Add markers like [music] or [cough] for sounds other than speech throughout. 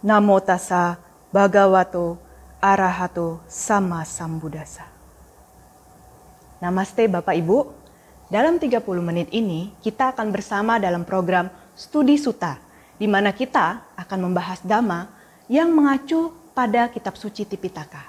Namo tassa bhagavato arahato sama sambuddhasa. Namaste Bapak Ibu. Dalam 30 menit ini kita akan bersama dalam program Studi Suta di mana kita akan membahas dhamma yang mengacu pada kitab suci Tipitaka.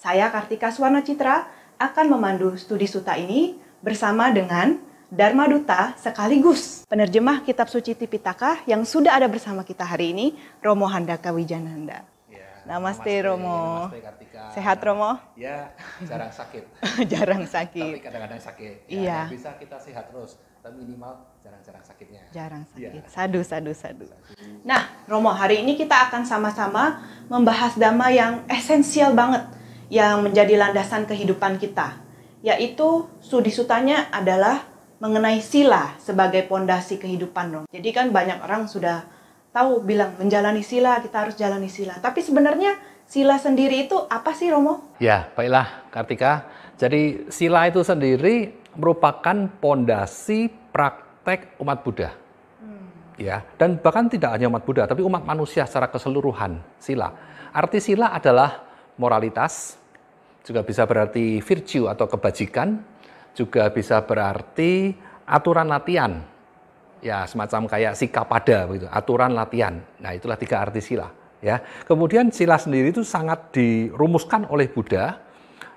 Saya Kartika Suwana Citra akan memandu studi suta ini bersama dengan Dharma Duta sekaligus penerjemah kitab suci Tipitaka yang sudah ada bersama kita hari ini, Romo Handaka Wijananda. Ya, namaste, namaste Romo. Namaste Sehat Romo? Ya, jarang sakit. [laughs] jarang sakit. Tapi kadang-kadang sakit. Ya, iya. Bisa kita sehat terus, tapi minimal jarang-jarang sakitnya. Jarang iya. sakit. Ya. Sadu, sadu, sadu, sadu. Nah, Romo, hari ini kita akan sama-sama membahas dhamma yang esensial banget yang menjadi landasan kehidupan kita, yaitu sudi sutanya adalah mengenai sila sebagai pondasi kehidupan dong. Jadi kan banyak orang sudah tahu bilang menjalani sila kita harus jalani sila. Tapi sebenarnya sila sendiri itu apa sih Romo? Ya baiklah Kartika. Jadi sila itu sendiri merupakan pondasi praktek umat Buddha. Hmm. Ya, dan bahkan tidak hanya umat Buddha, tapi umat manusia secara keseluruhan sila. Arti sila adalah moralitas, juga bisa berarti virtue atau kebajikan, juga bisa berarti aturan latihan. Ya, semacam kayak sikap pada begitu, aturan latihan. Nah, itulah tiga arti sila, ya. Kemudian sila sendiri itu sangat dirumuskan oleh Buddha.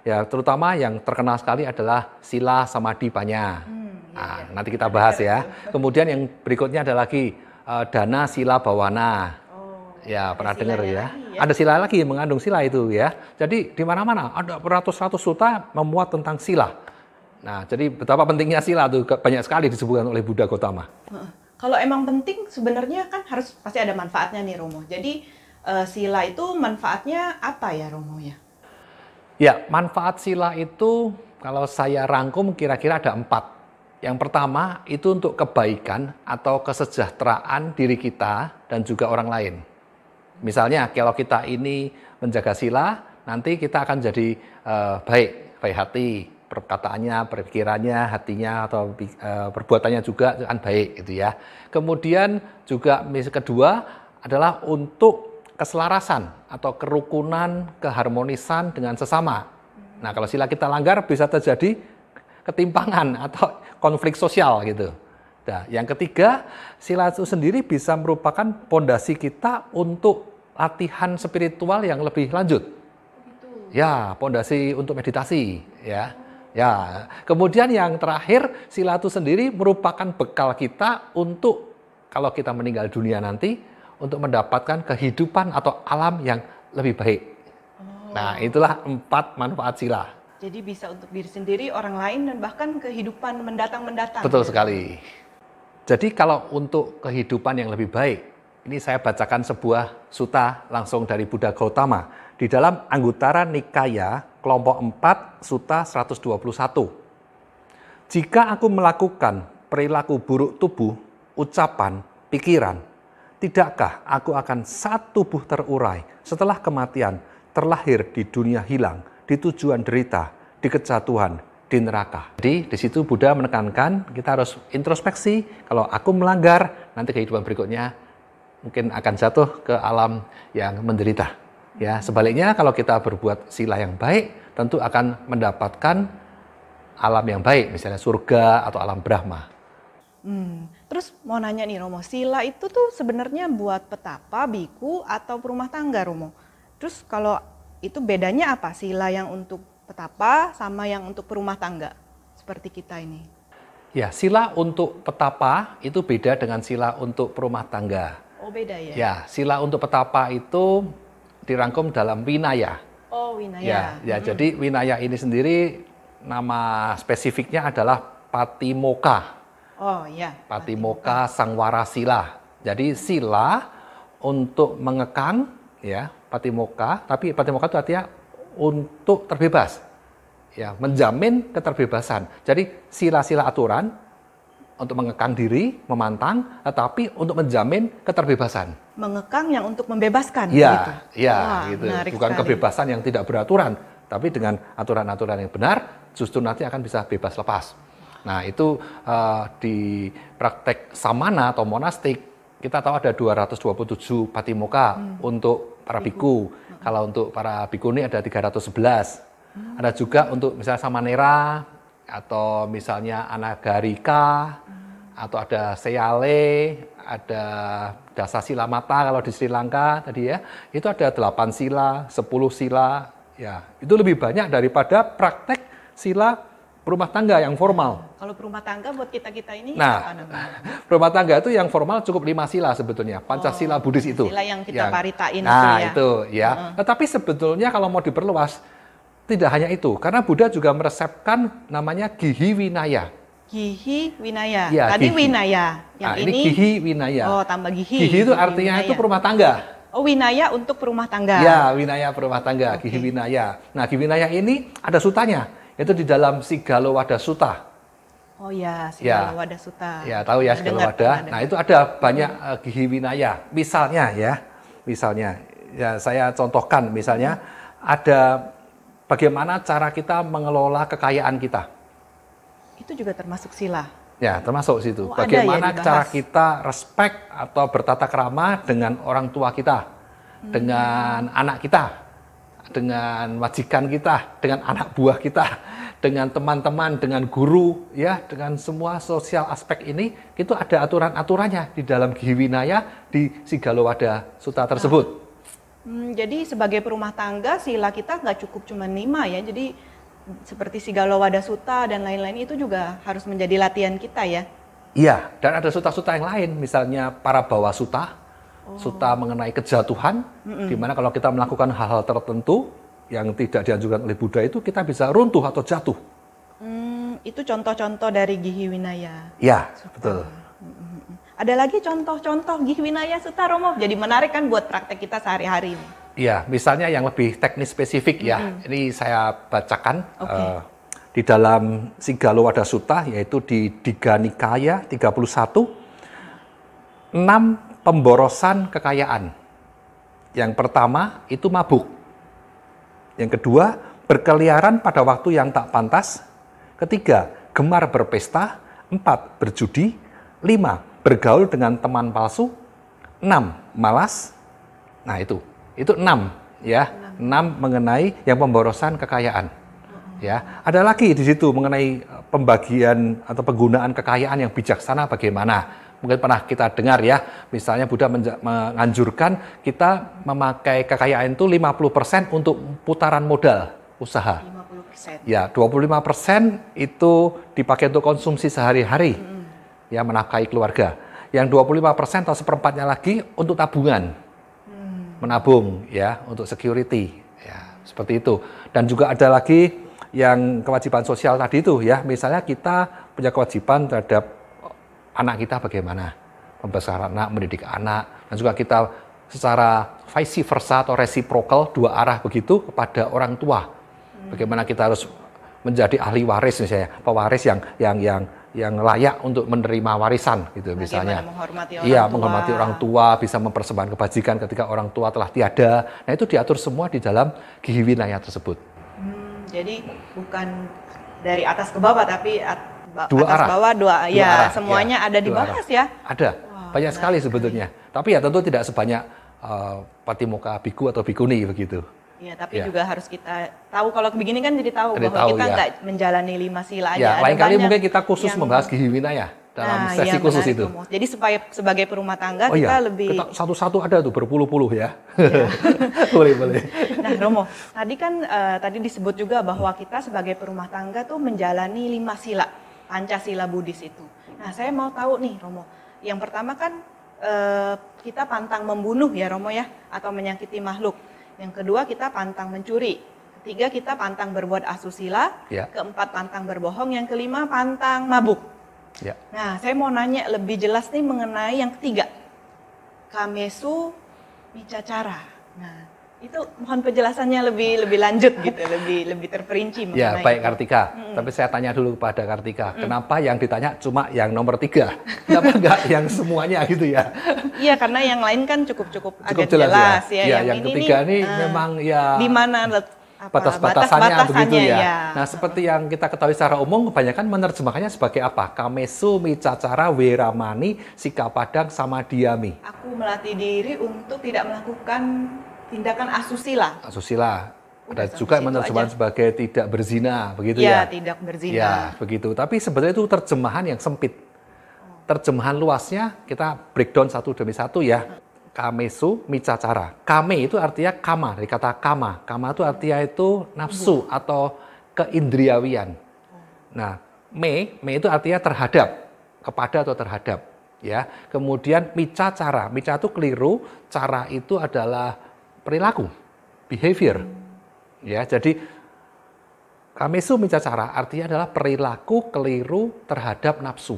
Ya, terutama yang terkenal sekali adalah sila samadhi panya. Hmm, ya, nah, ya. nanti kita bahas ya. Kemudian yang berikutnya ada lagi uh, dana sila bawana. Oh, ya, ada pernah dengar ya. ya. Ada sila lagi yang mengandung sila itu ya. Jadi di mana-mana ada beratus-ratus suta memuat tentang sila. Nah, jadi betapa pentingnya sila tuh banyak sekali disebutkan oleh Buddha Gautama. Kalau emang penting sebenarnya kan harus pasti ada manfaatnya nih Romo. Jadi uh, sila itu manfaatnya apa ya Romo ya? Ya, manfaat sila itu kalau saya rangkum kira-kira ada empat. Yang pertama itu untuk kebaikan atau kesejahteraan diri kita dan juga orang lain. Misalnya kalau kita ini menjaga sila, nanti kita akan jadi uh, baik, baik hati, perkataannya, perpikirannya, hatinya atau e, perbuatannya juga akan baik gitu ya. Kemudian juga misi kedua adalah untuk keselarasan atau kerukunan, keharmonisan dengan sesama. Nah, kalau sila kita langgar bisa terjadi ketimpangan atau konflik sosial gitu. Nah, yang ketiga, sila itu sendiri bisa merupakan pondasi kita untuk latihan spiritual yang lebih lanjut. Ya, pondasi untuk meditasi, ya. Ya, kemudian yang terakhir silatu sendiri merupakan bekal kita untuk kalau kita meninggal dunia nanti untuk mendapatkan kehidupan atau alam yang lebih baik. Oh. Nah, itulah empat manfaat sila. Jadi bisa untuk diri sendiri, orang lain dan bahkan kehidupan mendatang-mendatang. Betul sekali. Jadi kalau untuk kehidupan yang lebih baik, ini saya bacakan sebuah suta langsung dari Buddha Gautama. Di dalam Anggutara Nikaya kelompok 4 Suta 121. Jika aku melakukan perilaku buruk tubuh, ucapan, pikiran, tidakkah aku akan saat tubuh terurai setelah kematian, terlahir di dunia hilang, di tujuan derita, di kejatuhan, di neraka. Jadi di situ Buddha menekankan kita harus introspeksi, kalau aku melanggar, nanti kehidupan berikutnya mungkin akan jatuh ke alam yang menderita. Ya, sebaliknya kalau kita berbuat sila yang baik, tentu akan mendapatkan alam yang baik, misalnya surga atau alam Brahma. Hmm. Terus mau nanya nih Romo, sila itu tuh sebenarnya buat petapa, biku, atau rumah tangga Romo? Terus kalau itu bedanya apa sila yang untuk petapa sama yang untuk perumah tangga seperti kita ini? Ya, sila untuk petapa itu beda dengan sila untuk perumah tangga. Oh beda ya? Ya, sila untuk petapa itu dirangkum dalam winaya. Oh, winaya. Ya, ya mm-hmm. jadi winaya ini sendiri nama spesifiknya adalah Patimoka. Oh, iya. Patimoka, Sangwara Sila. Jadi mm-hmm. sila untuk mengekang ya, Patimoka, tapi Patimoka itu artinya untuk terbebas. Ya, menjamin keterbebasan. Jadi sila-sila aturan untuk mengekang diri, memantang, tetapi untuk menjamin keterbebasan. Mengekang yang untuk membebaskan. Iya, gitu. iya, gitu. Bukan sekali. kebebasan yang tidak beraturan, tapi dengan aturan-aturan yang benar, justru nanti akan bisa bebas lepas. Nah, itu uh, di praktek samana atau monastik, kita tahu ada 227 patimoka hmm. untuk para biku. Hmm. Kalau untuk para biku ini ada 311. Hmm. Ada juga untuk misalnya samanera, atau misalnya anagarika hmm. atau ada seale, ada dasa sila mata kalau di Sri Lanka tadi ya. Itu ada delapan sila, sepuluh sila ya. Itu lebih banyak daripada praktek sila rumah tangga yang formal. Kalau rumah tangga buat kita-kita ini nah, apa [laughs] rumah tangga itu yang formal cukup lima sila sebetulnya, Pancasila oh, Buddhis itu. Sila yang kita yang, paritain nah, itu ya. Nah, itu ya. Uh Tetapi sebetulnya kalau mau diperluas, tidak hanya itu, karena Buddha juga meresepkan namanya Gihi Winaya. Gihi Winaya. Ya, Tadi gihi. Winaya. Yang nah, ini, ini Gihi Winaya. Oh, tambah Gihi. Gihi itu artinya winaya. itu perumah tangga. Oh, Winaya untuk perumah tangga. Ya, Winaya perumah tangga, okay. Gihi Winaya. Nah, Gihi Winaya ini ada sutanya, itu di dalam Sigalo Wada Suta. Oh ya, Sigalo ya. Wada Suta. Ya, tahu ya Sigalo Wada. Nah, itu ada banyak uh, Gihi Winaya. Misalnya ya, misalnya ya saya contohkan misalnya hmm. ada bagaimana cara kita mengelola kekayaan kita. Itu juga termasuk sila. Ya, termasuk situ. Oh, ya bagaimana ya cara kita respect atau bertata kerama dengan orang tua kita, hmm. dengan anak kita, dengan majikan kita, dengan anak buah kita, dengan teman-teman, dengan guru, ya, dengan semua sosial aspek ini, itu ada aturan-aturannya di dalam Giwinaya di Sigalowada Suta nah, tersebut. Ah Hmm, jadi sebagai perumah tangga sila kita nggak cukup cuma lima ya. Jadi seperti si Sigala Suta dan lain-lain itu juga harus menjadi latihan kita ya. Iya, dan ada suta-suta yang lain, misalnya para bawa suta, oh. suta mengenai kejatuhan, mm -mm. dimana kalau kita melakukan hal-hal tertentu yang tidak dianjurkan oleh Buddha itu kita bisa runtuh atau jatuh. Hmm, itu contoh-contoh dari Gihi Winaya. Iya, betul. Ada lagi contoh-contoh Gihwinaya Sutaromo jadi menarik kan buat praktek kita sehari-hari ini. Iya, misalnya yang lebih teknis spesifik ya. Mm -hmm. Ini saya bacakan. Okay. Uh, eh, di dalam Sigalo ada suta, yaitu di tiga puluh 31, enam pemborosan kekayaan. Yang pertama itu mabuk. Yang kedua, berkeliaran pada waktu yang tak pantas. Ketiga, gemar berpesta. Empat, berjudi. Lima, bergaul dengan teman palsu 6 malas nah itu itu 6 ya 6 mengenai yang pemborosan kekayaan ya ada lagi di situ mengenai eh, pembagian atau penggunaan kekayaan yang bijaksana bagaimana mungkin pernah kita dengar ya misalnya Buddha menganjurkan kita memakai kekayaan itu 50% untuk putaran modal usaha 50%. ya 25% itu dipakai untuk konsumsi sehari-hari hmm ya menafkahi keluarga. Yang 25% atau seperempatnya lagi untuk tabungan. Hmm. Menabung ya untuk security ya, seperti itu. Dan juga ada lagi yang kewajiban sosial tadi itu ya, misalnya kita punya kewajiban terhadap anak kita bagaimana membesar anak, mendidik anak, dan juga kita secara vice versa atau reciprocal dua arah begitu kepada orang tua. Bagaimana kita harus menjadi ahli waris misalnya, pewaris yang yang yang yang layak untuk menerima warisan gitu Bagaimana misalnya. Menghormati orang iya, tua. menghormati orang tua, bisa mempersembahkan kebajikan ketika orang tua telah tiada. Nah, itu diatur semua di dalam gihi tersebut. Hmm, jadi bukan dari atas ke bawah tapi at, dua atas arah. bawah dua, dua ya arah, semuanya ya, ada di bawah ya. Ada. Wow, banyak sekali sebetulnya. Tapi ya tentu tidak sebanyak uh, eh, patimoka biku atau bikuni begitu ya tapi ya. juga harus kita tahu kalau begini kan jadi tahu jadi bahwa tahu, kita iya. nggak ya. menjalani lima sila iya, aja. Ya, lain kali mungkin kita khusus yang... membahas gizi winaya dalam nah, sesi ya, khusus itu. Jadi supaya sebagai perumah tangga oh, iya, kita ya. lebih satu-satu ada tuh berpuluh-puluh ya. ya. [laughs] boleh boleh. Nah Romo, tadi kan uh, tadi disebut juga bahwa kita sebagai perumah tangga tuh menjalani lima sila pancasila Buddhis itu. Nah saya mau tahu nih Romo, yang pertama kan eh, kita pantang membunuh ya Romo ya atau menyakiti makhluk. Yang kedua kita pantang mencuri. Ketiga kita pantang berbuat asusila. Ya. Keempat pantang berbohong. Yang kelima pantang mabuk. Ya. Nah saya mau nanya lebih jelas nih mengenai yang ketiga. Kamesu bicara. Nah itu mohon penjelasannya lebih lebih lanjut gitu, lebih lebih terperinci. Ya baik itu. Kartika, hmm. tapi saya tanya dulu kepada Kartika, hmm. kenapa yang ditanya cuma yang nomor tiga, [laughs] kenapa enggak yang semuanya gitu ya? Iya karena yang lain kan cukup cukup, cukup agak jelas, ya? jelas ya. ya. yang, yang ini ketiga ini, uh, memang ya. Di mana batas-batasannya batas begitu ya. ya. Nah, seperti yang kita ketahui secara umum, kebanyakan menerjemahkannya sebagai apa? Kamesu, micacara, weramani, Padang, sama diami. Aku melatih diri untuk tidak melakukan tindakan asusila. Asusila. Ada Udah, juga menerjemahkan sebagai tidak berzina, begitu ya? Ya, tidak berzina. Ya, begitu. Tapi sebenarnya itu terjemahan yang sempit. Terjemahan luasnya kita breakdown satu demi satu ya. Kamesu micacara. Kame itu artinya kama, dari kata kama. Kama itu artinya itu nafsu atau keindriawian. Nah, me, me itu artinya terhadap, kepada atau terhadap ya. Kemudian micacara cara, mica itu keliru, cara itu adalah perilaku, behavior. Ya, jadi kamesu mencacara artinya adalah perilaku keliru terhadap nafsu.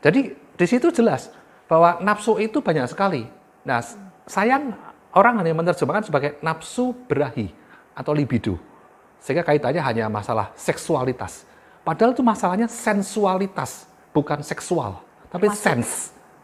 Jadi di situ jelas bahwa nafsu itu banyak sekali. Nah, sayang orang hanya menerjemahkan sebagai nafsu berahi atau libido. Sehingga kaitannya hanya masalah seksualitas. Padahal itu masalahnya sensualitas, bukan seksual, tapi termasuk sense,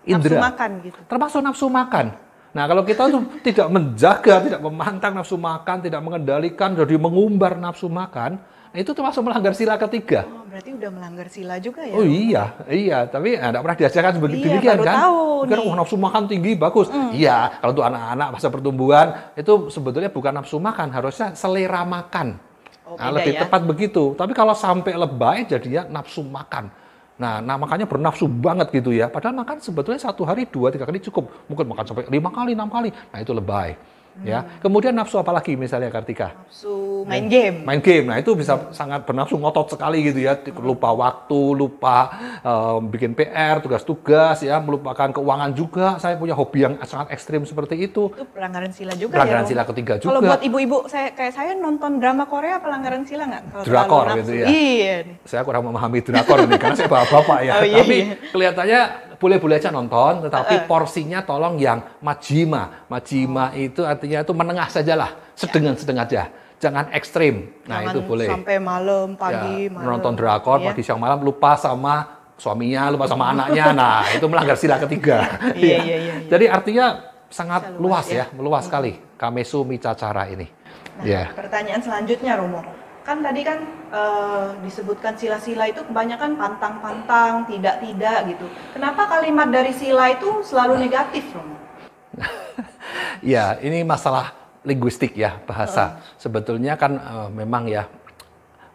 indera. Nafsu makan gitu. Termasuk nafsu makan. Nah, kalau kita tuh tidak menjaga, tidak memantang nafsu makan, tidak mengendalikan, jadi mengumbar nafsu makan, nah, itu termasuk melanggar sila ketiga. Oh, berarti udah melanggar sila juga ya? Oh iya, iya. Tapi eh, nggak pernah diajarkan seperti iya, demikian baru kan? Tahu Bukan, nih. oh nafsu makan tinggi bagus. Mm. Iya, kalau untuk anak-anak masa pertumbuhan itu sebetulnya bukan nafsu makan, harusnya selera makan. Oh, nah, lebih ya? tepat begitu. Tapi kalau sampai lebay jadinya nafsu makan Nah, nah makanya bernafsu banget gitu ya. Padahal makan sebetulnya satu hari dua tiga kali cukup. Mungkin makan sampai lima kali enam kali. Nah itu lebay. Hmm. Ya, kemudian nafsu apalagi misalnya Kartika? Nafsu main game. Main game. Nah, itu bisa sangat bernafsu ngotot sekali gitu ya, lupa waktu, lupa um, bikin PR, tugas-tugas ya, melupakan keuangan juga. Saya punya hobi yang sangat ekstrim seperti itu. Itu pelanggaran sila juga pelanggaran ya. Pelanggaran sila ketiga juga. Kalau buat ibu-ibu saya kayak saya nonton drama Korea pelanggaran sila nggak? Drakor gitu ya. Iya. Saya kurang memahami drakor ini karena saya bapak-bapak ya. [laughs] Oh, iya, Tapi iya. kelihatannya boleh-boleh aja nonton, tetapi porsinya tolong yang majima. Majima oh. itu artinya itu menengah sajalah, sedengan-sedengan ya. aja jangan ekstrim. Nah jangan itu boleh. Sampai malam, ya, pagi, ya, malam. Menonton drakor, ya. pagi, siang, malam, lupa sama suaminya, lupa sama anaknya. Nah itu melanggar sila ketiga. [laughs] Iya, iya, iya, iya, Jadi artinya sangat luas, luas ya, ya. meluas hmm. sekali. Kamesu Micacara ini. Nah, ya. pertanyaan selanjutnya, Romo kan tadi kan uh, disebutkan sila-sila itu kebanyakan pantang-pantang, tidak-tidak gitu. Kenapa kalimat dari sila itu selalu negatif, Romo? [laughs] ya, ini masalah linguistik ya bahasa. Uh. Sebetulnya kan uh, memang ya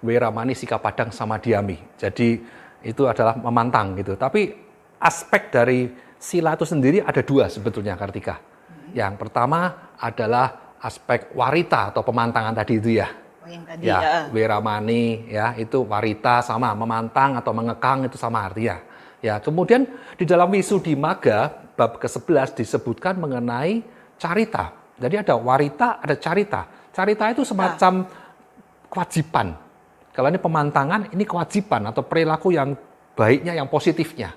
Wiramani sikap Padang sama Diami. Jadi itu adalah memantang gitu. Tapi aspek dari sila itu sendiri ada dua sebetulnya Kartika. Hmm. Yang pertama adalah aspek warita atau pemantangan tadi itu ya yang tadi ya, ya. Wiramani ya itu warita sama memantang atau mengekang itu sama artinya. Ya, kemudian di dalam Wisudimaga Maga bab ke-11 disebutkan mengenai carita. Jadi ada warita, ada carita. Carita itu ya. semacam kewajiban. Kalau ini pemantangan, ini kewajiban atau perilaku yang baiknya, yang positifnya.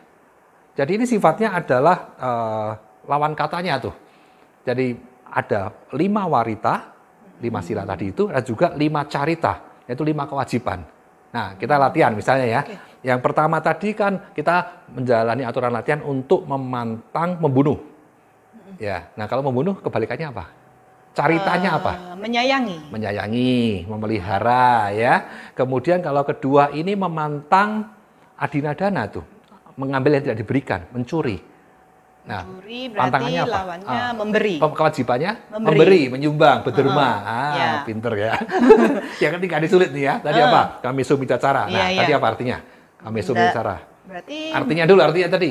Jadi ini sifatnya adalah uh, lawan katanya tuh. Jadi ada lima warita, lima sila tadi itu dan juga lima carita, yaitu lima kewajiban. Nah, kita latihan misalnya ya. Okay. Yang pertama tadi kan kita menjalani aturan latihan untuk memantang membunuh. Ya. Nah, kalau membunuh kebalikannya apa? Caritanya uh, apa? Menyayangi. Menyayangi, memelihara ya. Kemudian kalau kedua ini memantang adinadana tuh, oh, mengambil yang tidak diberikan, mencuri. Nah, Mencuri berarti apa? lawannya ah, memberi. Kewajibannya memberi, memberi menyumbang, ah, berderma. Uh, ah, yeah. pinter ya. [laughs] yang ketiga ini sulit nih ya. Tadi uh. apa? Kami sumi cara. Nah, yeah, tadi iya. apa artinya? Kami sumi cara. Berarti artinya dulu artinya tadi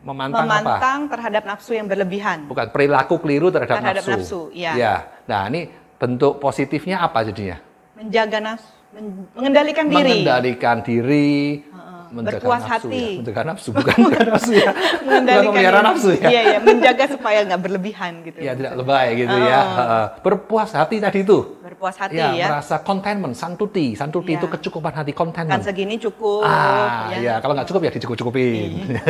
memantang, memantang apa? terhadap nafsu yang berlebihan. Bukan perilaku keliru terhadap, terhadap nafsu. nafsu ya. ya. Nah, ini bentuk positifnya apa jadinya? Menjaga nafsu, men mengendalikan diri. Mengendalikan diri, ah menjaga berpuas nafsu, hati. Ya. Menjaga nafsu, bukan menjaga [laughs] nafsu ya. Mengendalikan nafsu ya. Iya, iya. Menjaga supaya nggak berlebihan gitu. Iya, tidak lebay gitu ya. oh. ya. Berpuas hati tadi itu. Berpuas hati ya. ya. Merasa contentment, santuti. Santuti ya. itu kecukupan hati, contentment. Kan segini cukup. Ah, ya. ya. Kalau nggak cukup ya dicukup-cukupin. Iya.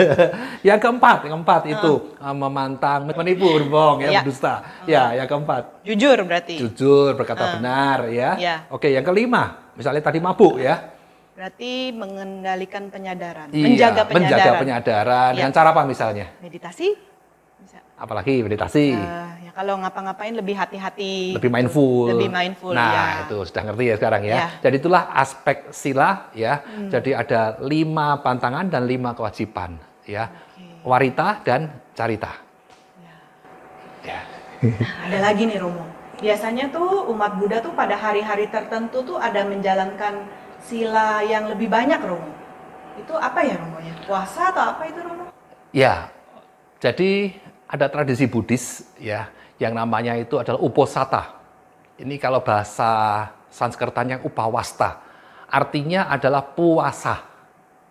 [laughs] yang keempat, yang keempat oh. itu ah. Ah, memantang, menipu, berbohong, ya, ya. berdusta. oh. Ya, yang keempat. Jujur berarti. Jujur, berkata oh. benar ya. ya. Oke, yang kelima. Misalnya tadi mabuk ya Berarti mengendalikan penyadaran, iya, menjaga penyadaran. Menjaga penyadaran ya. dengan cara apa misalnya? Meditasi. Bisa. Apalagi meditasi. Uh, ya kalau ngapa-ngapain lebih hati-hati. Lebih mindful. Lebih mindful. Nah ya. itu sudah ngerti ya sekarang ya. ya. Jadi itulah aspek sila ya. Hmm. Jadi ada lima pantangan dan lima kewajiban ya. Okay. Warita dan carita. Ya. ya. Nah, ada lagi nih Romo. Biasanya tuh umat Buddha tuh pada hari-hari tertentu tuh ada menjalankan sila yang lebih banyak Romo. Itu apa ya Romonya? Puasa atau apa itu Romo? Ya, jadi ada tradisi Buddhis ya, yang namanya itu adalah uposata. Ini kalau bahasa Sanskertanya upawasta. Artinya adalah puasa.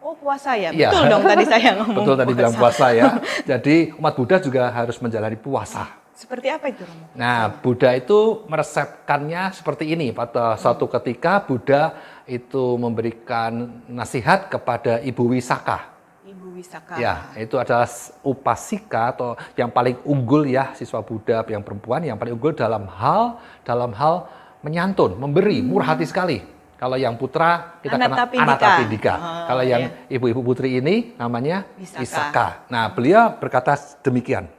Oh puasa ya, ya. betul dong tadi saya ngomong Betul puasa. tadi bilang puasa ya. [laughs] Jadi umat Buddha juga harus menjalani puasa seperti apa itu? Romo? Nah, Buddha itu meresepkannya seperti ini. Pada suatu ketika Buddha itu memberikan nasihat kepada Ibu Wisaka. Ibu Wisaka. Ya, itu adalah upasika atau yang paling unggul ya siswa Buddha yang perempuan yang paling unggul dalam hal dalam hal menyantun, memberi, hmm. murah hati sekali. Kalau yang putra kita Anata kena Oh, Kalau yang ya. ibu-ibu iya. putri ini namanya Wisaka. Nah, beliau berkata demikian.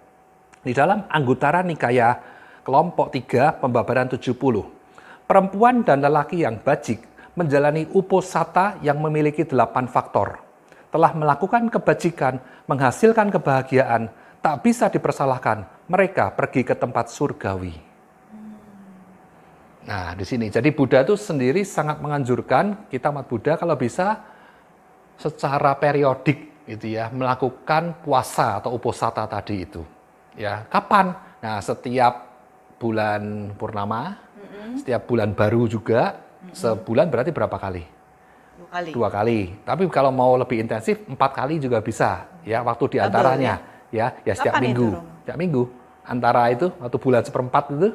Di dalam Anggutara Nikaya kelompok 3 pembabaran 70, perempuan dan lelaki yang bajik menjalani uposata yang memiliki delapan faktor. Telah melakukan kebajikan, menghasilkan kebahagiaan, tak bisa dipersalahkan, mereka pergi ke tempat surgawi. Nah, di sini. Jadi Buddha itu sendiri sangat menganjurkan kita umat Buddha kalau bisa secara periodik gitu ya, melakukan puasa atau uposata tadi itu ya kapan? Nah setiap bulan purnama, mm-hmm. setiap bulan baru juga, mm-hmm. sebulan berarti berapa kali? Dua kali. Dua kali. Tapi kalau mau lebih intensif, empat kali juga bisa. Ya waktu diantaranya, ya? ya ya setiap kapan minggu, itu, setiap minggu antara itu atau bulan seperempat itu.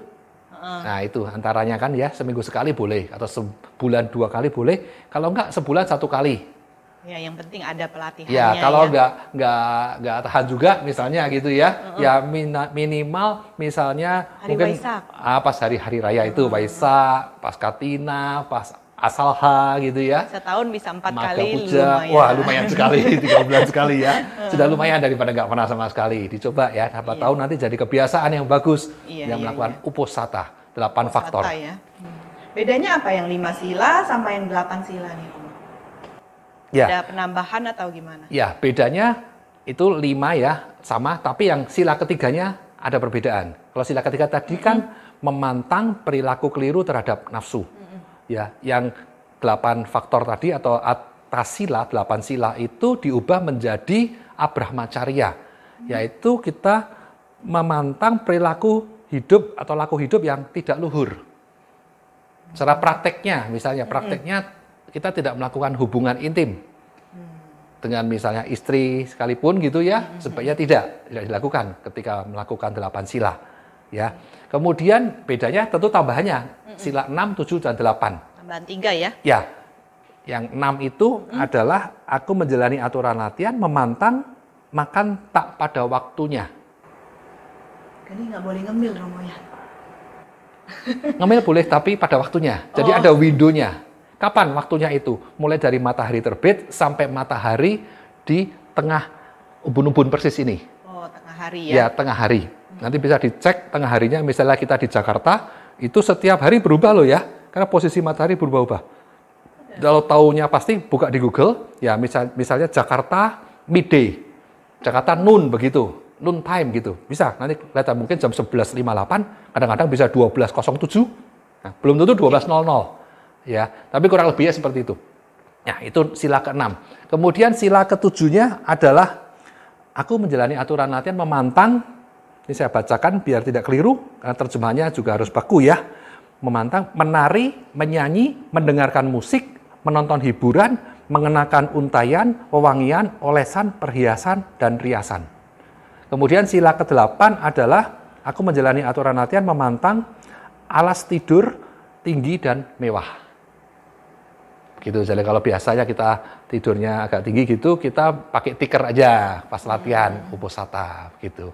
Nah itu antaranya kan ya seminggu sekali boleh atau sebulan dua kali boleh. Kalau enggak sebulan satu kali Ya, yang penting ada pelatihannya. Ya, ya. kalau nggak ya. nggak nggak tahan juga, misalnya gitu ya, uh -uh. ya min minimal misalnya hari mungkin ah, pas hari hari raya itu uh -huh. Waisak, pas Katina, pas asalha gitu ya. Setahun bisa empat Maka kali puja. lumayan. Wah lumayan sekali, [laughs] tiga bulan sekali ya. Sudah lumayan daripada nggak pernah sama sekali. Dicoba ya, dapat iya. tahu nanti jadi kebiasaan yang bagus. Iya, yang iya, melakukan iya. uposata, delapan faktor. Ya. Hmm. Bedanya apa yang lima sila sama yang delapan sila nih? Ya. Ada penambahan atau gimana? Ya, bedanya itu lima ya, sama. Tapi yang sila ketiganya ada perbedaan. Kalau sila ketiga tadi kan mm -hmm. memantang perilaku keliru terhadap nafsu. Mm -hmm. Ya, yang delapan faktor tadi atau atas sila, delapan sila itu diubah menjadi abrahmacarya. Mm -hmm. Yaitu kita memantang perilaku hidup atau laku hidup yang tidak luhur. Secara prakteknya, misalnya prakteknya kita tidak melakukan hubungan intim dengan misalnya istri sekalipun gitu ya sebaiknya tidak tidak dilakukan ketika melakukan delapan sila ya kemudian bedanya tentu tambahannya sila enam, tujuh dan delapan. tambahan tiga ya ya yang enam itu hmm. adalah aku menjalani aturan latihan memantang makan tak pada waktunya jadi nggak boleh ngemil Romo ya ngemil boleh tapi pada waktunya jadi oh. ada windownya Kapan waktunya itu? Mulai dari matahari terbit sampai matahari di tengah ubun-ubun persis ini. Oh, tengah hari ya? Ya, tengah hari. Nanti bisa dicek tengah harinya, misalnya kita di Jakarta, itu setiap hari berubah loh ya, karena posisi matahari berubah-ubah. Kalau taunya pasti buka di Google, ya misal, misalnya Jakarta midday, Jakarta noon begitu, noon time gitu. Bisa, nanti kelihatan mungkin jam 11.58, kadang-kadang bisa 12.07, nah, belum tentu 12.00 ya. Tapi kurang lebihnya seperti itu. Nah, itu sila keenam. Kemudian sila ketujuhnya adalah aku menjalani aturan latihan memantang ini saya bacakan biar tidak keliru karena terjemahannya juga harus baku ya. Memantang, menari, menyanyi, mendengarkan musik, menonton hiburan, mengenakan untayan, wewangian, olesan, perhiasan dan riasan. Kemudian sila kedelapan adalah aku menjalani aturan latihan memantang alas tidur tinggi dan mewah gitu. Jadi kalau biasanya kita tidurnya agak tinggi gitu, kita pakai tikar aja pas latihan hmm. uposata gitu.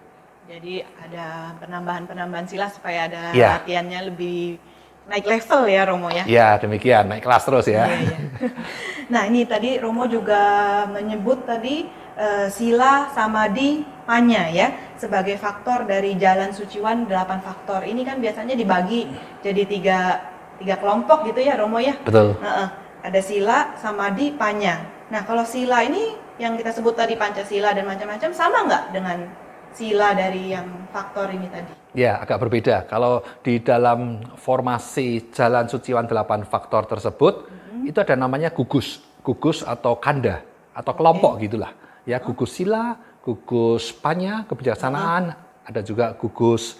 Jadi ada penambahan-penambahan sila supaya ada ya. latihannya lebih naik level ya Romo ya. Iya demikian naik kelas terus ya. ya, ya. [laughs] nah ini tadi Romo juga menyebut tadi uh, sila samadhi panya ya sebagai faktor dari jalan suciwan delapan faktor ini kan biasanya dibagi jadi tiga tiga kelompok gitu ya Romo ya. Betul. Uh -uh. Ada sila, samadi, panya. Nah, kalau sila ini yang kita sebut tadi Pancasila dan macam-macam sama nggak dengan sila dari yang faktor ini tadi? Ya, agak berbeda. Kalau di dalam formasi Jalan Suciwan delapan faktor tersebut, mm-hmm. itu ada namanya gugus, gugus atau kanda atau kelompok okay. gitulah. Ya, gugus sila, gugus panya, kebijaksanaan, mm-hmm. ada juga gugus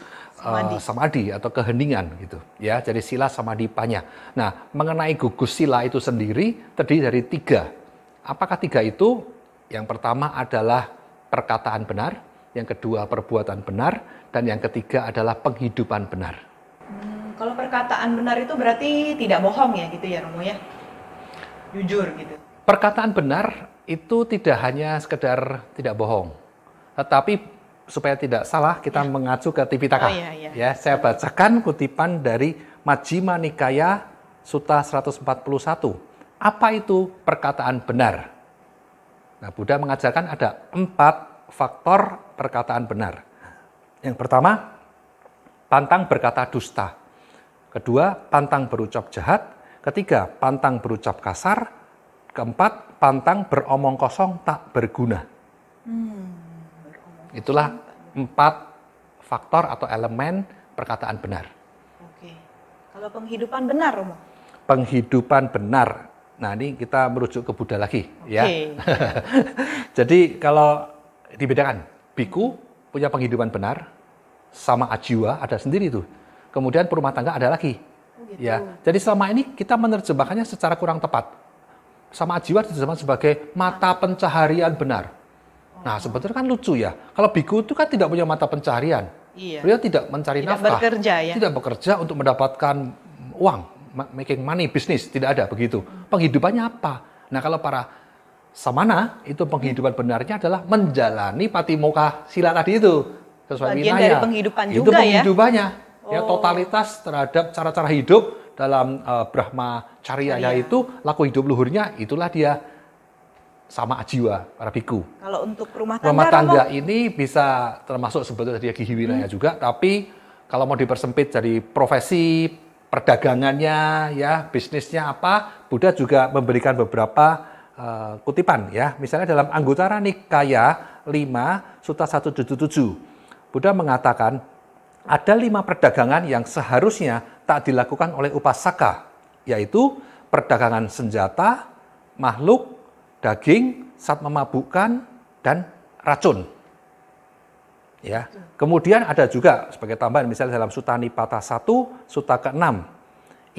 samadi. Uh, eh, atau keheningan gitu ya jadi sila samadi panya nah mengenai gugus sila itu sendiri terdiri dari tiga apakah tiga itu yang pertama adalah perkataan benar yang kedua perbuatan benar dan yang ketiga adalah penghidupan benar hmm, kalau perkataan benar itu berarti tidak bohong ya gitu ya Romo ya jujur gitu perkataan benar itu tidak hanya sekedar tidak bohong tetapi supaya tidak salah kita ya. mengacu ke Tipitaka. Oh, iya, iya. Ya, saya bacakan kutipan dari Majima Nikaya Sutta 141. Apa itu perkataan benar? Nah, Buddha mengajarkan ada empat faktor perkataan benar. Yang pertama, pantang berkata dusta. Kedua, pantang berucap jahat. Ketiga, pantang berucap kasar. Keempat, pantang beromong kosong tak berguna. Hmm. Itulah empat faktor atau elemen perkataan benar. Oke. Kalau penghidupan benar, Romo? Penghidupan benar. Nah, ini kita merujuk ke Buddha lagi, ya. Oke. ya. [laughs] Jadi kalau dibedakan, biku punya penghidupan benar, sama ajiwa ada sendiri itu. Kemudian perumah tangga ada lagi. Oh, gitu. Ya. Jadi selama ini kita menerjemahkannya secara kurang tepat. Sama ajiwa diterjemahkan sebagai mata pencaharian benar. Nah, sebetulnya kan lucu ya. Kalau biku itu kan tidak punya mata pencarian. Iya. Beliau tidak mencari tidak nafkah. Bekerja, ya? Tidak bekerja untuk mendapatkan uang, making money, bisnis, tidak ada begitu. Penghidupannya apa? Nah, kalau para samana itu penghidupan benarnya adalah menjalani patimoka sila tadi itu sesuai Bagian winaya. dari penghidupan itu juga ya? penghidupannya. ya. Oh. Ya totalitas terhadap cara-cara hidup dalam uh, eh, Brahma Caryanya itu laku hidup luhurnya itulah dia sama ajiwa para biku. Kalau untuk rumah tangga, rumah tangga rumah... ini bisa termasuk sebetulnya dia gizi wilayah hmm. juga, tapi kalau mau dipersempit dari profesi, perdagangannya, ya bisnisnya apa, Buddha juga memberikan beberapa uh, kutipan ya. Misalnya dalam anggota Nikaya 5 Sutta 177, Buddha mengatakan ada lima perdagangan yang seharusnya tak dilakukan oleh upasaka, yaitu perdagangan senjata, makhluk, daging, zat memabukkan, dan racun. Ya. Kemudian ada juga sebagai tambahan misalnya dalam sutani pata 1, Suta ke-6.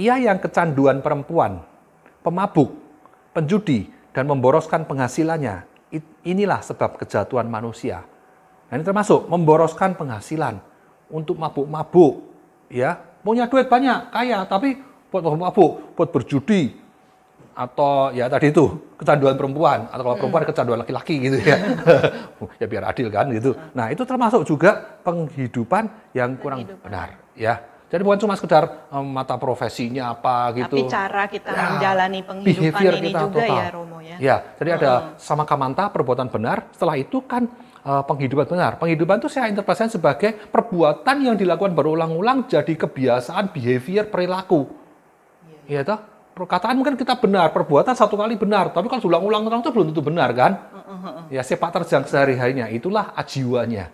Ia yang kecanduan perempuan, pemabuk, penjudi, dan memboroskan penghasilannya. Inilah sebab kejatuhan manusia. Nah, ini termasuk memboroskan penghasilan untuk mabuk-mabuk, ya. Punya duit banyak, kaya, tapi buat mabuk, buat berjudi, atau ya tadi itu kecanduan perempuan atau kalau hmm. perempuan kecanduan laki-laki gitu ya [laughs] ya biar adil kan gitu nah itu termasuk juga penghidupan yang kurang penghidupan. benar ya jadi bukan cuma sekedar um, mata profesinya apa gitu tapi cara kita ya, menjalani penghidupan ini kita juga total. ya Romo ya ya jadi hmm. ada sama kamanta perbuatan benar setelah itu kan uh, penghidupan benar penghidupan itu saya interpretasikan sebagai perbuatan yang dilakukan berulang-ulang jadi kebiasaan behavior perilaku ya, ya toh perkataan mungkin kita benar, perbuatan satu kali benar, tapi kalau ulang ulang orang itu belum tentu benar kan? Ya sepak terjang sehari-harinya itulah ajiwanya.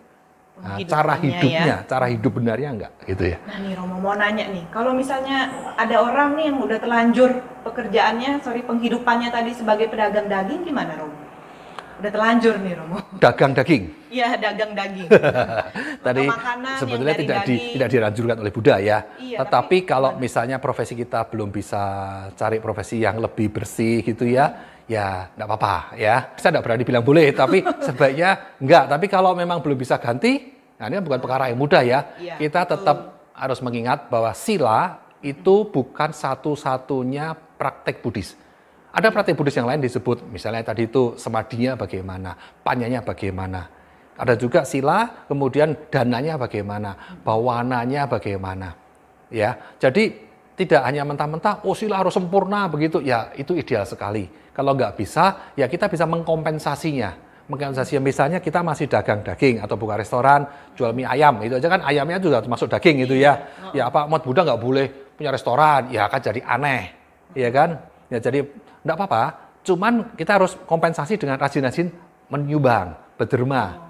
Nah, oh, hidupnya, cara hidupnya, ya. cara hidup benarnya enggak gitu ya. Nah nih Romo mau nanya nih, kalau misalnya ada orang nih yang udah telanjur pekerjaannya, sorry penghidupannya tadi sebagai pedagang daging gimana Romo? Udah telanjur nih Romo. Dagang daging. Iya, dagang daging. [laughs] Tadi makanan sebetulnya tidak daging. di, tidak diranjurkan oleh Buddha ya. Iya, Tetapi tapi, kalau misalnya profesi kita belum bisa cari profesi yang lebih bersih gitu ya, ya enggak apa-apa ya. Saya enggak berani bilang boleh, tapi [laughs] sebaiknya enggak. Tapi kalau memang belum bisa ganti, nah ini bukan perkara yang mudah ya. Iya, kita betul. tetap harus mengingat bahwa sila itu bukan satu-satunya praktek Buddhis. Ada praktek Buddhis yang lain disebut, misalnya tadi itu semadinya bagaimana, panyanya bagaimana. Ada juga sila, kemudian dananya bagaimana, bawananya bagaimana. Ya, jadi tidak hanya mentah-mentah, oh sila harus sempurna begitu, ya itu ideal sekali. Kalau nggak bisa, ya kita bisa mengkompensasinya. Mengkompensasi misalnya kita masih dagang daging atau buka restoran, jual mie ayam, itu aja kan ayamnya juga termasuk daging itu ya. Iya. Ya apa, umat Buddha nggak boleh punya restoran, ya kan jadi aneh, ya kan? Ya jadi nggak apa-apa, cuman kita harus kompensasi dengan rajin-rajin menyubang, berderma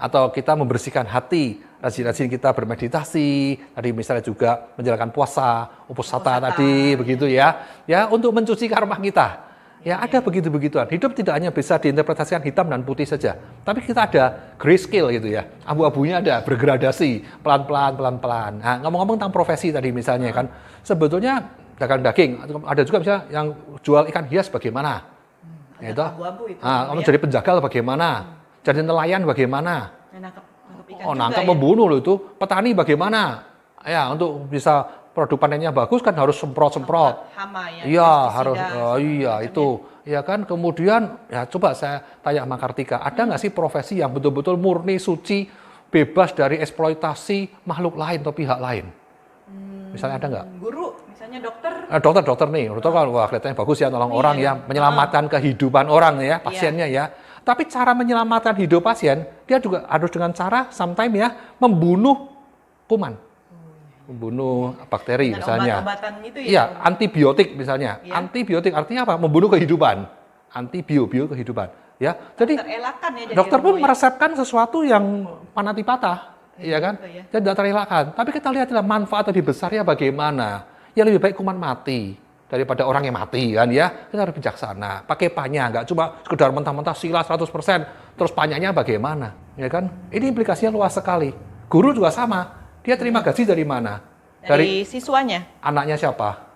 atau kita membersihkan hati, rajin-rajin kita bermeditasi, tadi misalnya juga menjalankan puasa, opusata tadi begitu ya. Ya, untuk mencuci karma kita. Ya, ada begitu-begituan. Hidup tidak hanya bisa diinterpretasikan hitam dan putih saja, tapi kita ada grayscale gitu ya. Abu-abunya ada bergradasi, pelan-pelan, pelan-pelan. Nah, ngomong-ngomong tentang profesi tadi misalnya kan, sebetulnya dagang daging, ada juga misalnya yang jual ikan hias bagaimana? Hmm, ya, itu. Abu-abu itu. Nah, ya. jadi penjagal bagaimana? Hmm jadi nelayan bagaimana? Nah, oh, nangkap ya. membunuh loh itu. Petani bagaimana? Ya, untuk bisa produk panennya bagus kan harus semprot-semprot. Hama ya. Iya, harus oh, iya itu. Ya kan kemudian ya coba saya tanya Kartika, ada nggak sih profesi yang betul-betul murni suci bebas dari eksploitasi makhluk lain atau pihak lain? Hmm, misalnya ada nggak? Guru, misalnya dokter. Eh, dokter, dokter nih. Dokter kan wah kelihatannya bagus ya nolong iya, orang ya, iya. menyelamatkan kehidupan orang ya, iya. pasiennya ya tapi cara menyelamatkan hidup pasien, dia juga harus dengan cara sometimes ya membunuh kuman. Membunuh bakteri dengan misalnya. obat itu ya. Iya, antibiotik misalnya. Ya. Antibiotik artinya apa? Membunuh kehidupan. Antibio, bio kehidupan. Ya, jadi dokter, ya, dokter pun ya. meresepkan sesuatu yang panati patah, ya, kan? ya. Jadi tidak terelakkan. Tapi kita lihatlah manfaat lebih besarnya bagaimana. Ya lebih baik kuman mati daripada orang yang mati kan ya kita harus bijaksana pakai panya nggak cuma sekedar mentah-mentah sila 100% terus panyanya bagaimana ya kan ini implikasinya luas sekali guru juga sama dia terima hmm. gaji dari mana dari, dari siswanya anaknya siapa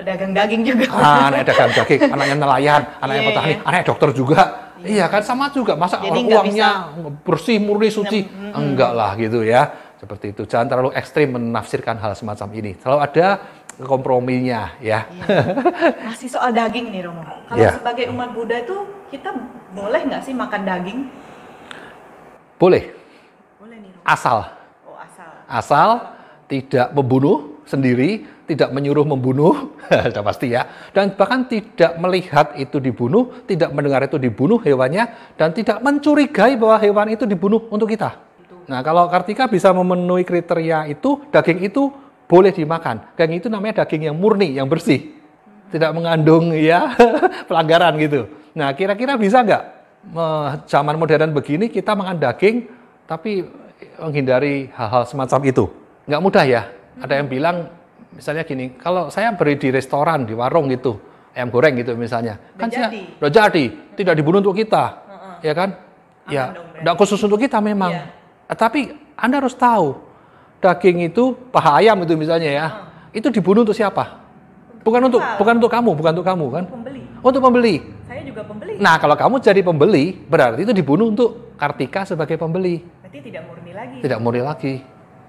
pedagang daging juga ah, anak dagang daging anaknya nelayan anaknya yeah, petani yeah. anaknya dokter juga yeah. iya kan sama juga masa Jadi uangnya bisa... bersih murni suci mm -hmm. enggak lah gitu ya seperti itu jangan terlalu ekstrim menafsirkan hal semacam ini kalau ada komprominya ya. Iya. Masih soal daging nih Romo. Kalau ya. sebagai umat Buddha itu kita boleh nggak sih makan daging? Boleh. Boleh nih Romo. Asal. Oh, asal. Asal tidak membunuh sendiri, tidak menyuruh membunuh, [laughs] sudah pasti ya. Dan bahkan tidak melihat itu dibunuh, tidak mendengar itu dibunuh hewannya, dan tidak mencurigai bahwa hewan itu dibunuh untuk kita. Nah, kalau Kartika bisa memenuhi kriteria itu, daging itu boleh dimakan. Daging itu namanya daging yang murni, yang bersih. Tidak mengandung ya [laughs] pelanggaran gitu. Nah, kira-kira bisa nggak zaman modern begini kita makan daging tapi menghindari hal-hal semacam itu? Nggak mudah ya. Ada yang bilang misalnya gini, kalau saya beri di restoran, di warung gitu, ayam goreng gitu misalnya, kan jadi. udah jadi, tidak dibunuh untuk kita, uh -uh. ya kan? ya, tidak khusus untuk kita memang. Yeah. Tapi Anda harus tahu daging itu paha ayam itu misalnya ya, hmm. itu dibunuh untuk siapa? Bukan untuk bukan untuk kamu, bukan untuk kamu kan? Pembeli. Untuk pembeli. Saya juga pembeli. Nah, kalau kamu jadi pembeli, berarti itu dibunuh untuk Kartika sebagai pembeli. Berarti tidak murni lagi. Tidak murni lagi.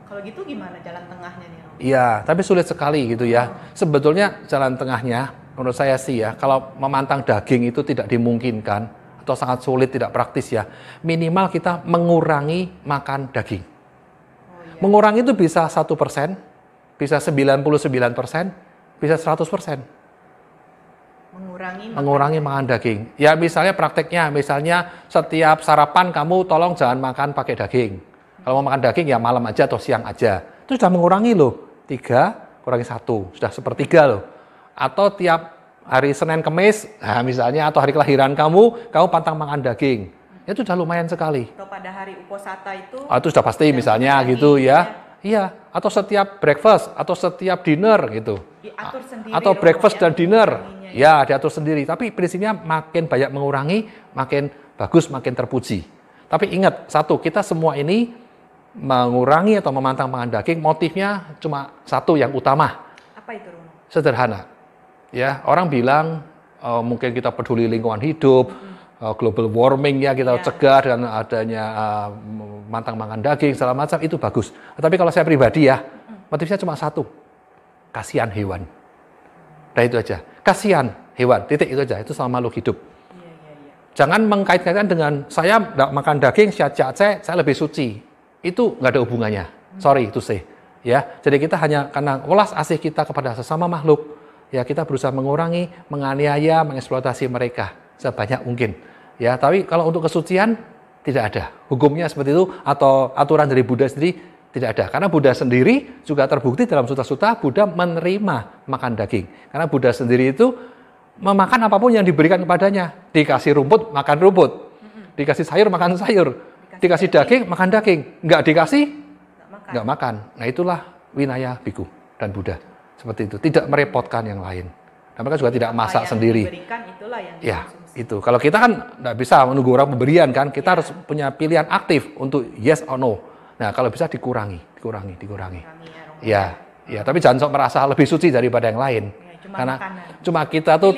Kalau gitu gimana jalan tengahnya nih? Iya, tapi sulit sekali gitu ya. Hmm. Sebetulnya jalan tengahnya menurut saya sih ya, kalau memantang daging itu tidak dimungkinkan atau sangat sulit tidak praktis ya. Minimal kita mengurangi makan daging. Iya. Mengurangi itu bisa satu persen, bisa 99 persen, bisa 100 persen. Mengurangi, mengurangi makan daging. Ya misalnya prakteknya, misalnya setiap sarapan kamu tolong jangan makan pakai daging. Kalau mau makan daging ya malam aja atau siang aja. Itu sudah mengurangi loh. Tiga kurangi satu, sudah sepertiga loh. Atau tiap hari Senin Kemis, nah misalnya atau hari kelahiran kamu, kamu pantang makan daging ya itu sudah lumayan sekali. Atau pada hari uposata itu? Ah, itu sudah pasti misalnya pagi, gitu ya. ya. Iya, atau setiap breakfast atau setiap dinner gitu. Diatur sendiri. Atau breakfast ya, dan dinner. Ya. ya, diatur sendiri. Tapi prinsipnya makin banyak mengurangi, makin bagus, makin terpuji. Tapi ingat, satu, kita semua ini mengurangi atau memantang makan daging, motifnya cuma satu yang utama. Apa itu, Rono? Sederhana. Ya, orang bilang, oh, mungkin kita peduli lingkungan hidup, hmm Eh, global warming ya kita yeah. cegah dengan adanya uh, eh, mantang makan daging segala macam itu bagus. Tapi kalau saya pribadi ya motifnya cuma satu, kasihan hewan. Nah itu aja, kasihan hewan. Titik itu aja. Itu sama makhluk hidup. Yeah, yeah, iya. Jangan mengkait-kaitkan dengan saya tidak makan daging, saya saya, saya lebih suci. Itu nggak ada hubungannya. Hmm. Sorry itu sih. Ya, jadi kita hanya karena ulas asih kita kepada sesama makhluk, ya kita berusaha mengurangi, menganiaya, mengeksploitasi mereka sebanyak mungkin. Ya, tapi kalau untuk kesucian tidak ada. Hukumnya seperti itu atau aturan dari Buddha sendiri tidak ada karena Buddha sendiri juga terbukti dalam suta-suta Buddha menerima makan daging karena Buddha sendiri itu memakan apapun yang diberikan kepadanya dikasih rumput makan rumput dikasih sayur makan sayur dikasih daging makan daging nggak dikasih nggak makan. nah itulah winaya biku dan Buddha seperti itu tidak merepotkan yang lain dan mereka juga tidak masak sendiri diberikan ya itu. Kalau kita kan nggak bisa menunggu orang pemberian kan, kita iya. harus punya pilihan aktif untuk yes or no. Nah kalau bisa dikurangi, dikurangi, dikurangi. ya, ya, Tapi jangan sok merasa lebih suci daripada yang lain. Iya, Karena cuma kita tuh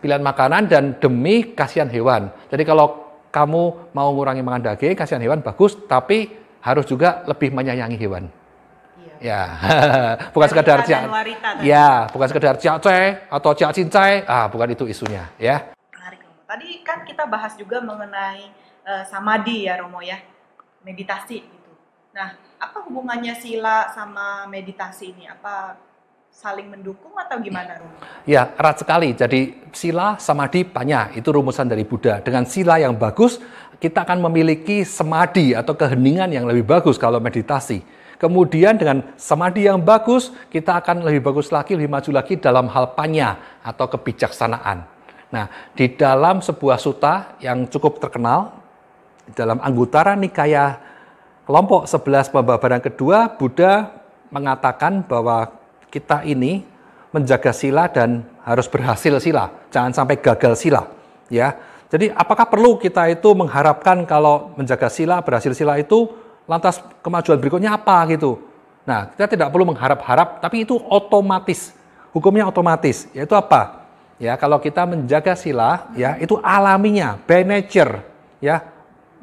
pilihan makanan. dan demi kasihan hewan. Jadi kalau kamu mau mengurangi makan daging, kasihan hewan bagus, tapi harus juga lebih menyayangi hewan. Ya, [laughs] bukan sekedar cia, ya, bukan sekedar cai atau cia cincai, ah, bukan itu isunya, ya. Tadi kan kita bahas juga mengenai uh, samadhi ya Romo ya, meditasi gitu. Nah, apa hubungannya sila sama meditasi ini? Apa saling mendukung atau gimana Romo? Ya, erat sekali. Jadi sila, samadhi banyak. Itu rumusan dari Buddha. Dengan sila yang bagus, kita akan memiliki samadhi atau keheningan yang lebih bagus kalau meditasi. Kemudian dengan samadhi yang bagus, kita akan lebih bagus lagi, lebih maju lagi dalam hal panya atau kebijaksanaan. Nah, di dalam sebuah suta yang cukup terkenal, dalam Anggutara Nikaya kelompok 11 pembabaran kedua, Buddha mengatakan bahwa kita ini menjaga sila dan harus berhasil sila, jangan sampai gagal sila, ya. Jadi apakah perlu kita itu mengharapkan kalau menjaga sila, berhasil sila itu lantas kemajuan berikutnya apa gitu. Nah, kita tidak perlu mengharap-harap, tapi itu otomatis. Hukumnya otomatis, yaitu apa? ya kalau kita menjaga sila ya itu alaminya by nature ya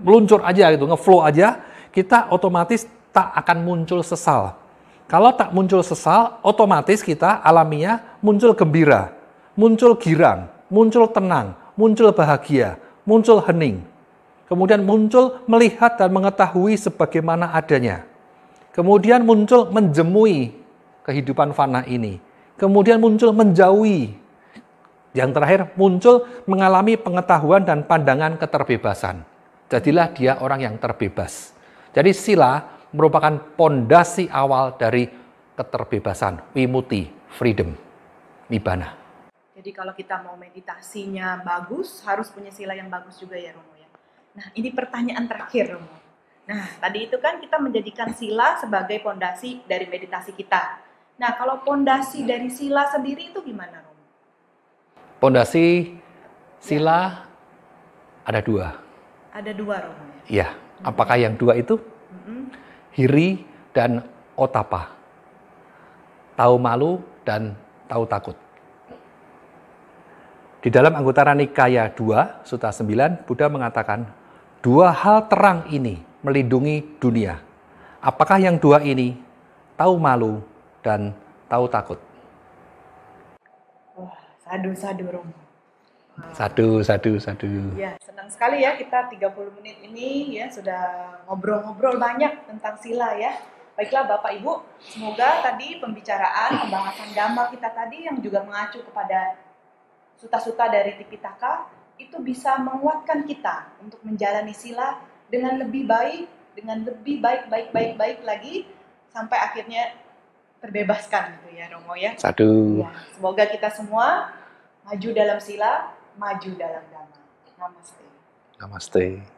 meluncur aja gitu ngeflow aja kita otomatis tak akan muncul sesal kalau tak muncul sesal otomatis kita alaminya muncul gembira muncul girang muncul tenang muncul bahagia muncul hening kemudian muncul melihat dan mengetahui sebagaimana adanya kemudian muncul menjemui kehidupan fana ini kemudian muncul menjauhi yang terakhir, muncul mengalami pengetahuan dan pandangan keterbebasan. Jadilah dia orang yang terbebas. Jadi sila merupakan pondasi awal dari keterbebasan, wimuti, freedom, nibana. Jadi kalau kita mau meditasinya bagus, harus punya sila yang bagus juga ya Romo ya. Nah ini pertanyaan terakhir Romo. Nah tadi itu kan kita menjadikan sila sebagai pondasi dari meditasi kita. Nah kalau pondasi dari sila sendiri itu gimana pondasi sila ya. ada dua. Ada dua Romo. Iya. Hmm. Apakah yang dua itu? Hiri dan otapa. Tahu malu dan tahu takut. Di dalam anggota Nikaya 2, Suta 9, Buddha mengatakan, dua hal terang ini melindungi dunia. Apakah yang dua ini? Tahu malu dan tahu takut. Sadu, sadu, Romo. Sadu, sadu, sadu. Ya, senang sekali ya kita 30 menit ini ya sudah ngobrol-ngobrol banyak tentang sila ya. Baiklah Bapak Ibu, semoga tadi pembicaraan, pembahasan dhamma kita tadi yang juga mengacu kepada suta-suta dari Tipitaka itu bisa menguatkan kita untuk menjalani sila dengan lebih baik, dengan lebih baik, baik, baik, baik lagi sampai akhirnya terbebaskan gitu ya Romo ya. Satu. Ya, semoga kita semua Maju dalam sila, maju dalam damai. Namaste. Namaste.